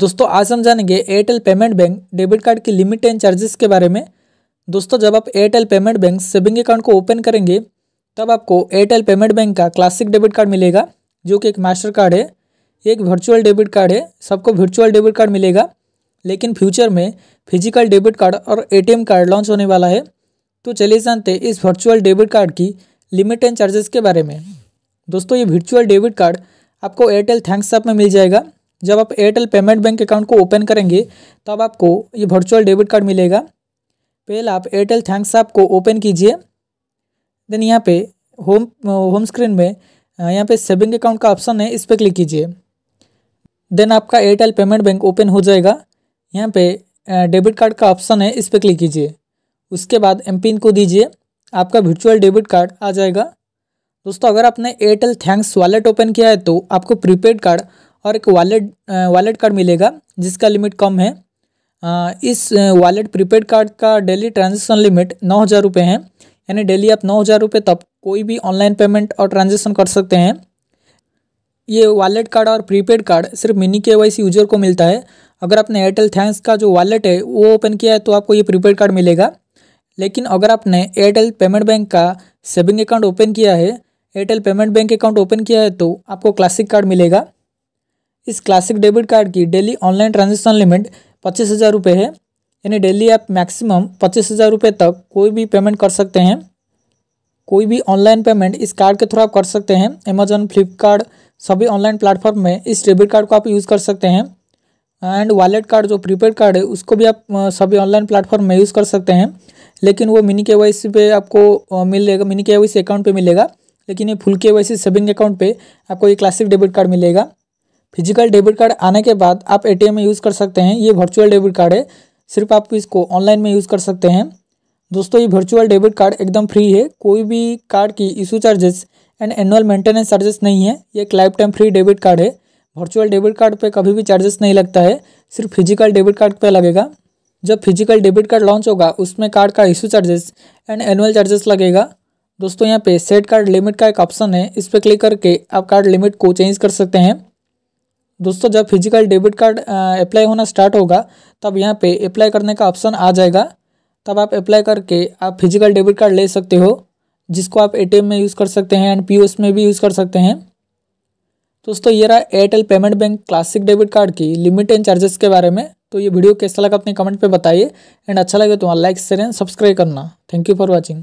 दोस्तों आज हम जानेंगे Airtel payment bank debit card की लिमिट एंड चार्जेस के बारे में दोस्तों जब आप Airtel payment bank saving account को ओपन करेंगे तब आपको एयरटेल पेमेंट बैंक का क्लासिक डेबिट कार्ड मिलेगा जो कि एक मास्टर कार्ड है एक वर्चुअल डेबिट कार्ड है सबको वर्चुअल डेबिट कार्ड मिलेगा लेकिन फ्यूचर में फिजिकल डेबिट कार्ड और ए कार्ड लॉन्च होने वाला है तो चलिए जानते इस वर्चुअल डेबिट कार्ड की लिमिट एंड चार्जेस के बारे में दोस्तों ये वर्चुअल डेबिट कार्ड आपको एयरटेल थैंक्स ऐप में मिल जाएगा जब आप एयरटेल पेमेंट बैंक अकाउंट को ओपन करेंगे तब आपको ये वर्चुअल डेबिट कार्ड मिलेगा पहले आप एयरटेल थैंक्स ऐप को ओपन कीजिए देन यहाँ पे होम होम स्क्रीन में यहाँ पे सेविंग अकाउंट का ऑप्शन है इस पर क्लिक कीजिए देन आपका एयरटेल पेमेंट बैंक ओपन हो जाएगा यहाँ पे डेबिट कार्ड का ऑप्शन है इस पर क्लिक कीजिए उसके बाद एम पिन को दीजिए आपका वर्चुअल डेबिट कार्ड आ जाएगा दोस्तों अगर आपने एयरटेल थैंक्स वॉलेट ओपन किया है तो आपको प्रीपेड कार्ड और एक वॉलेट वॉलेट कार्ड मिलेगा जिसका लिमिट कम है इस वॉलेट प्रीपेड कार्ड का डेली ट्रांजेक्शन लिमिट नौ हज़ार रुपये है यानी डेली आप नौ हज़ार रुपये तक कोई भी ऑनलाइन पेमेंट और ट्रांजेक्शन कर सकते हैं ये वॉलेट कार्ड और प्रीपेड कार्ड सिर्फ mini K Y C user को मिलता है अगर आपने एयरटेल थैंक्स का जो वॉलेट है वो ओपन किया है तो आपको ये प्रीपेड कार्ड मिलेगा लेकिन अगर आपने एयरटेल पेमेंट बैंक का सेविंग अकाउंट ओपन किया है Airtel payment bank account open किया है तो आपको क्लासिक कार्ड मिलेगा इस क्लासिक डेबिट कार्ड की डेली ऑनलाइन ट्रांजेक्शन लिमिट पच्चीस हज़ार रुपये है यानी डेली आप मैक्सिमम पच्चीस हज़ार रुपये तक कोई भी पेमेंट कर सकते हैं कोई भी ऑनलाइन पेमेंट इस कार्ड के थ्रू आप कर सकते हैं अमेजोन फ्लिपकार्ट सभी ऑनलाइन प्लेटफॉर्म में इस डेबिट कार्ड को आप यूज़ कर सकते हैं एंड वॉलेट कार्ड जो प्रीपेड कार्ड है उसको भी आप सभी ऑनलाइन प्लेटफॉर्म में यूज़ कर सकते हैं लेकिन वो मिनी के वाई सी पे आपको मिलेगा मिनी के वाई सी अकाउंट पे मिलेगा लेकिन ये फुल के वाई सी सेविंग अकाउंट पे आपको ये क्लासिक डेबिट कार्ड मिलेगा फिजिकल डेबिट कार्ड आने के बाद आप एटीएम में यूज़ कर सकते हैं ये वर्चुअल डेबिट कार्ड है सिर्फ आप इसको ऑनलाइन में यूज़ कर सकते हैं दोस्तों ये वर्चुअल डेबिट कार्ड एकदम फ्री है कोई भी कार्ड की issue charges and annual maintenance charges नहीं है ये एक life time free debit card है वर्चुअल डेबिट कार्ड पर कभी भी चार्जेस नहीं लगता है सिर्फ फिजिकल डेबिट कार्ड पर लगेगा जब फिजिकल डेबिट कार्ड लॉन्च होगा उसमें कार्ड का issue charges and annual charges लगेगा दोस्तों यहाँ पे सेट कार्ड लिमिट का एक ऑप्शन है इस पर क्लिक करके आप कार्ड लिमिट को चेंज कर सकते हैं दोस्तों जब फिजिकल डेबिट कार्ड अप्लाई होना स्टार्ट होगा तब यहाँ पे अप्लाई करने का ऑप्शन आ जाएगा तब आप अप्लाई करके आप फिजिकल डेबिट कार्ड ले सकते हो जिसको आप एटीएम में यूज़ कर सकते हैं एंड पीओएस में भी यूज़ कर सकते हैं दोस्तों ये रहा Airtel payment bank classic debit card की लिमिट एंड चार्जेस के बारे में तो ये वीडियो कैसा लगा अपने कमेंट पे बताइए एंड अच्छा लगे तो वहाँ लाइक शेयर एंड सब्सक्राइब करना थैंक यू फॉर वॉचिंग